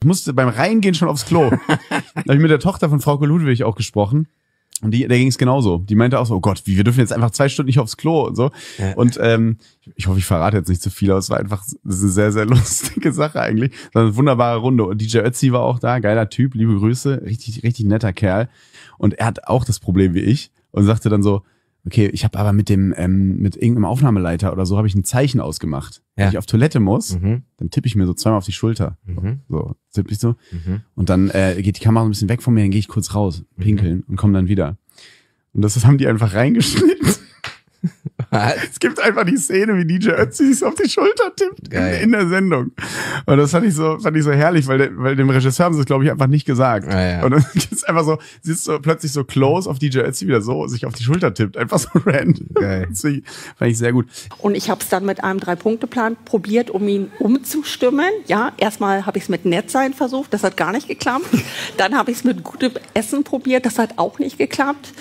Ich musste beim Reingehen schon aufs Klo. da habe ich mit der Tochter von Frau Ludwig auch gesprochen. Und die, der ging es genauso. Die meinte auch so, oh Gott, wie, wir dürfen jetzt einfach zwei Stunden nicht aufs Klo und so. Ja. Und ähm, ich hoffe, ich verrate jetzt nicht zu viel, aber es war einfach eine sehr, sehr lustige Sache eigentlich. Das war eine wunderbare Runde. Und DJ Ötzi war auch da, geiler Typ, liebe Grüße, richtig, richtig netter Kerl. Und er hat auch das Problem wie ich und sagte dann so, okay, ich habe aber mit dem, ähm, mit irgendeinem Aufnahmeleiter oder so habe ich ein Zeichen ausgemacht. Ja. Wenn ich auf Toilette muss, mhm. dann tippe ich mir so zweimal auf die Schulter. Mhm. So, tippe ich so. Mhm. Und dann äh, geht die Kamera ein bisschen weg von mir, dann gehe ich kurz raus, mhm. pinkeln und komme dann wieder. Und das, das haben die einfach reingeschnitten es gibt einfach die Szene, wie DJ Ötzi sich auf die Schulter tippt in, in, der Sendung. Und das fand ich so, fand ich so herrlich, weil, de, weil dem Regisseur haben sie es, glaube ich, einfach nicht gesagt. Ja, ah, ja. Und dann gibt's einfach so, siehst du so plötzlich so close auf DJ Ötzi wieder so, sich auf die Schulter tippt. Einfach so random. Geil. fand ich sehr gut. Und ich habe es dann mit einem Drei-Punkte-Plan probiert, um ihn umzustimmen. Ja, erstmal habe ich es mit Nettsein versucht, das hat gar nicht geklappt. Dann habe ich es mit gutem Essen probiert, das hat auch nicht geklappt.